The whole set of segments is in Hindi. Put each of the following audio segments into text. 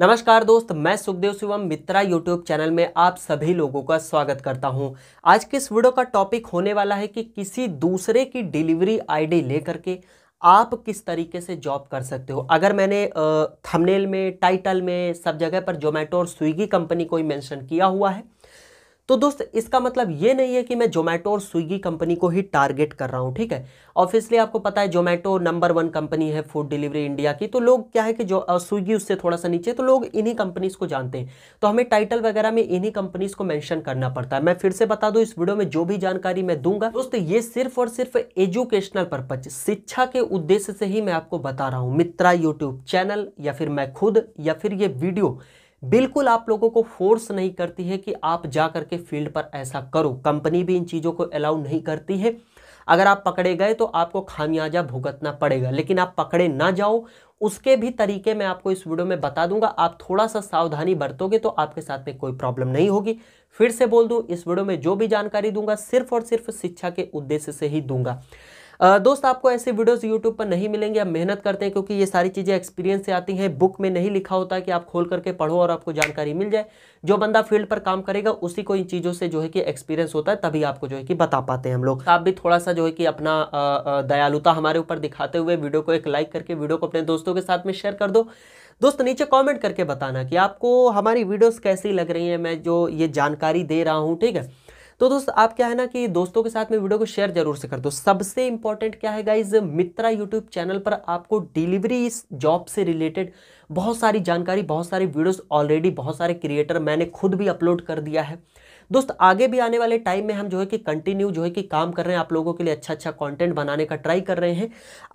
नमस्कार दोस्त मैं सुखदेव शिवम मित्रा यूट्यूब चैनल में आप सभी लोगों का स्वागत करता हूं आज के इस वीडियो का टॉपिक होने वाला है कि किसी दूसरे की डिलीवरी आईडी लेकर के आप किस तरीके से जॉब कर सकते हो अगर मैंने थंबनेल में टाइटल में सब जगह पर जोमेटो और स्विगी कंपनी को ही मेंशन किया हुआ है तो दोस्त इसका मतलब ये नहीं है कि मैं जोमेटो और स्विगी कंपनी को ही टारगेट कर रहा हूँ ठीक है ऑब्वियसली आपको पता है जोमेटो नंबर वन कंपनी है फूड डिलीवरी इंडिया की तो लोग क्या है कि जो स्विगी उससे थोड़ा सा नीचे तो लोग इन्हीं कंपनीज को जानते हैं तो हमें टाइटल वगैरह में इन्हीं कंपनीज को मैंशन करना पड़ता है मैं फिर से बता दूँ इस वीडियो में जो भी जानकारी मैं दूंगा दोस्त ये सिर्फ और सिर्फ एजुकेशनल पर्पज शिक्षा के उद्देश्य से ही मैं आपको बता रहा हूँ मित्रा यूट्यूब चैनल या फिर मैं खुद या फिर ये वीडियो बिल्कुल आप लोगों को फोर्स नहीं करती है कि आप जा करके फील्ड पर ऐसा करो कंपनी भी इन चीज़ों को अलाउ नहीं करती है अगर आप पकड़े गए तो आपको खामियाजा भुगतना पड़ेगा लेकिन आप पकड़े ना जाओ उसके भी तरीके मैं आपको इस वीडियो में बता दूंगा आप थोड़ा सा सावधानी बरतोगे तो आपके साथ में कोई प्रॉब्लम नहीं होगी फिर से बोल दूँ इस वीडियो में जो भी जानकारी दूंगा सिर्फ और सिर्फ शिक्षा के उद्देश्य से ही दूंगा दोस्त आपको ऐसे वीडियोस यूट्यूब पर नहीं मिलेंगे आप मेहनत करते हैं क्योंकि ये सारी चीज़ें एक्सपीरियंस से आती हैं बुक में नहीं लिखा होता कि आप खोल करके पढ़ो और आपको जानकारी मिल जाए जो बंदा फील्ड पर काम करेगा उसी को इन चीज़ों से जो है कि एक्सपीरियंस होता है तभी आपको जो है कि बता पाते हैं हम लोग आप भी थोड़ा सा जो है कि अपना दयालुता हमारे ऊपर दिखाते हुए वीडियो को एक लाइक करके वीडियो को अपने दोस्तों के साथ में शेयर कर दो दोस्त नीचे कमेंट करके बताना कि आपको हमारी वीडियोस कैसी लग रही हैं मैं जो ये जानकारी दे रहा हूँ ठीक है तो दोस्त आप क्या है ना कि दोस्तों के साथ में वीडियो को शेयर जरूर से कर दो सबसे इंपॉर्टेंट क्या है गाइज मित्रा यूट्यूब चैनल पर आपको डिलीवरी इस जॉब से रिलेटेड बहुत सारी जानकारी बहुत सारी वीडियोस ऑलरेडी बहुत सारे क्रिएटर मैंने खुद भी अपलोड कर दिया है दोस्त आगे भी आने वाले टाइम में हम जो है कि कंटिन्यू जो है कि काम कर रहे हैं आप लोगों के लिए अच्छा अच्छा कॉन्टेंट बनाने का ट्राई कर रहे हैं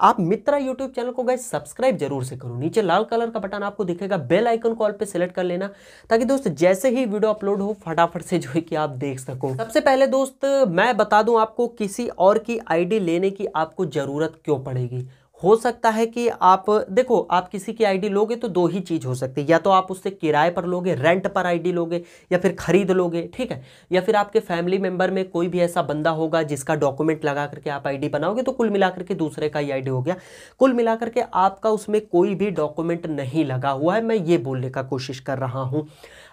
आप मित्रा यूट्यूब चैनल को गए सब्सक्राइब जरूर से करो नीचे लाल कलर का बटन आपको दिखेगा बेल आइकन कॉल पर सेलेक्ट कर लेना ताकि दोस्त जैसे ही वीडियो अपलोड हो फटाफट से जो है कि आप देख सको सबसे पहले दोस्त मैं बता दूं आपको किसी और की आईडी लेने की आपको ज़रूरत क्यों पड़ेगी हो सकता है कि आप देखो आप किसी की आईडी लोगे तो दो ही चीज़ हो सकती है या तो आप उससे किराए पर लोगे रेंट पर आईडी लोगे या फिर खरीद लोगे ठीक है या फिर आपके फैमिली मेम्बर में कोई भी ऐसा बंदा होगा जिसका डॉक्यूमेंट लगा करके आप आईडी बनाओगे तो कुल मिलाकर के दूसरे का ही आईडी हो गया कुल मिलाकर के आपका उसमें कोई भी डॉक्यूमेंट नहीं लगा हुआ है मैं ये बोलने का कोशिश कर रहा हूँ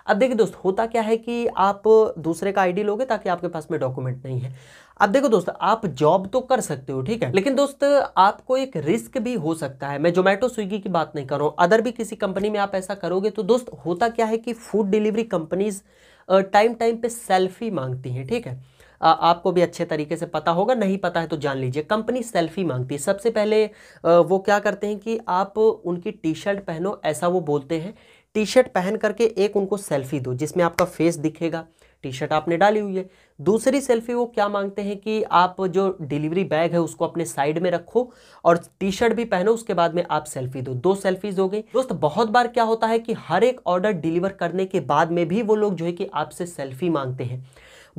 अब देखिए दोस्त होता क्या है कि आप दूसरे का आईडी लोगे ताकि आपके पास में डॉक्यूमेंट नहीं है अब देखो दोस्त आप जॉब तो कर सकते हो ठीक है लेकिन दोस्त आपको एक रिस्क भी हो सकता है मैं जोमेटो स्विगी की बात नहीं कर रहा हूं अदर भी किसी कंपनी में आप ऐसा करोगे तो दोस्त होता क्या है कि food delivery companies time time पे सेल्फी मांगती हैं ठीक है आपको भी अच्छे तरीके से पता होगा नहीं पता है तो जान लीजिए कंपनी सेल्फी मांगती है सबसे पहले वो क्या करते हैं कि आप उनकी टी शर्ट पहनो ऐसा वो बोलते हैं टी शर्ट पहन करके एक उनको सेल्फी दो जिसमें आपका फेस दिखेगा टी शर्ट आपने डाली हुई है दूसरी सेल्फी वो क्या मांगते हैं कि आप जो डिलीवरी बैग है उसको अपने साइड में रखो और टी शर्ट भी पहनो उसके बाद में आप सेल्फी दो दो सेल्फीज हो गई दोस्त बहुत बार क्या होता है कि हर एक ऑर्डर डिलीवर करने के बाद में भी वो लोग जो है कि आपसे सेल्फी मांगते हैं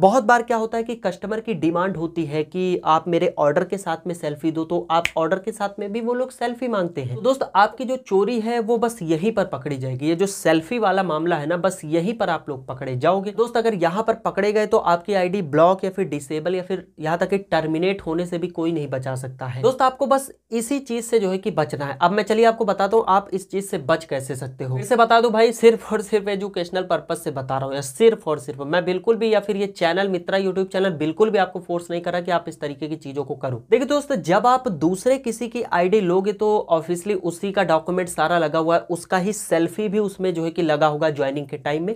बहुत बार क्या होता है कि कस्टमर की डिमांड होती है कि आप मेरे ऑर्डर के साथ में सेल्फी दो तो आप ऑर्डर के साथ में भी वो लोग सेल्फी मांगते हैं तो दोस्त आपकी जो चोरी है वो बस यहीं पर पकड़ी जाएगी ये जो सेल्फी वाला मामला है ना बस यहीं पर आप लोग पकड़े जाओगे दोस्त अगर यहाँ पर पकड़े गए तो आपकी आईडी ब्लॉक या फिर डिसेबल या फिर यहाँ तक टर्मिनेट होने से भी कोई नहीं बचा सकता है दोस्त आपको बस इसी चीज से जो है कि बचना है अब मैं चलिए आपको बताता हूँ आप इस चीज से बच कैसे सकते हो इसे बता दो भाई सिर्फ और सिर्फ एजुकेशनल पर्पज से बता रहा हूँ सिर्फ और सिर्फ मैं बिल्कुल भी या फिर ये channel channel Mitra YouTube channel बिल्कुल भी आपको फोर्स नहीं करा कि आप इस तरीके की चीजों को करो देखिए दोस्तों जब आप दूसरे किसी की आईडी लोगे तो ऑब्वियसली उसी का डॉक्यूमेंट सारा लगा हुआ है उसका ही सेल्फी भी उसमें जो है कि लगा होगा ज्वाइनिंग के टाइम में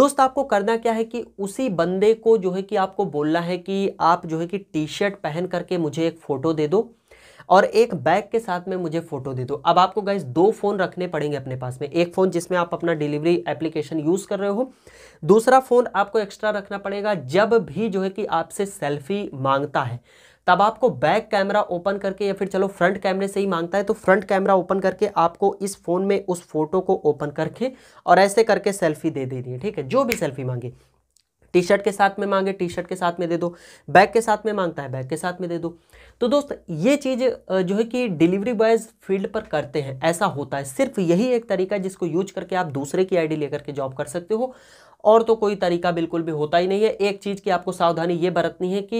दोस्त आपको करना क्या है कि उसी बंदे को जो है कि आपको बोलना है कि आप जो है कि टी शर्ट पहन करके मुझे एक फ़ोटो दे दो और एक बैग के साथ में मुझे फ़ोटो दे दो अब आपको गाइज दो फ़ोन रखने पड़ेंगे अपने पास में एक फ़ोन जिसमें आप अपना डिलीवरी एप्लीकेशन यूज़ कर रहे हो दूसरा फ़ोन आपको एक्स्ट्रा रखना पड़ेगा जब भी जो है कि आपसे सेल्फी मांगता है तब आपको बैक कैमरा ओपन करके या फिर चलो फ्रंट कैमरे से ही मांगता है तो फ्रंट कैमरा ओपन करके आपको इस फ़ोन में उस फोटो को ओपन करके और ऐसे करके सेल्फी दे देनी है ठीक है जो भी सेल्फी मांगे टी शर्ट के साथ में मांगे टी शर्ट के साथ में दे दो बैग के साथ में मांगता है बैग के साथ में दे दो तो दोस्त ये चीज़ जो है कि डिलीवरी बॉयज़ फील्ड पर करते हैं ऐसा होता है सिर्फ यही एक तरीका है जिसको यूज करके आप दूसरे की आईडी लेकर के जॉब कर सकते हो और तो कोई तरीका बिल्कुल भी होता ही नहीं है एक चीज़ की आपको सावधानी ये बरतनी है कि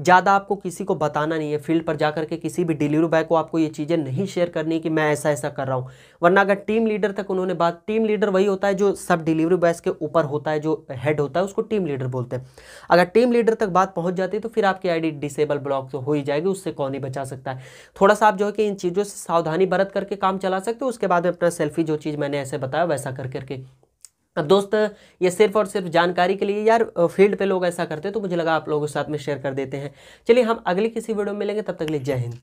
ज़्यादा आपको किसी को बताना नहीं है फील्ड पर जाकर के किसी भी डिलीवरी बॉय को आपको ये चीज़ें नहीं शेयर करनी कि मैं ऐसा ऐसा कर रहा हूँ वरना अगर टीम लीडर तक उन्होंने बात टीम लीडर वही होता है जो सब डिलीवरी बॉयज़ के ऊपर होता है जो हेड होता है उसको टीम लीडर बोलते हैं अगर टीम लीडर तक बात पहुंच जाती है तो फिर आपकी आईडी डिसेबल ब्लॉक तो हो ही जाएगी उससे कौन ही बचा सकता है थोड़ा सा आप जो है कि इन चीज़ों से सावधानी बरत करके काम चला सकते हो उसके बाद में अपना सेल्फी जो चीज़ मैंने ऐसे बताया वैसा कर करके अब दोस्त ये सिर्फ और सिर्फ जानकारी के लिए यार फील्ड पर लोग ऐसा करते हैं तो मुझे लगा आप लोगों के साथ में शेयर कर देते हैं चलिए हम अगले किसी वीडियो में मिलेंगे तब तक लिए जय हिंद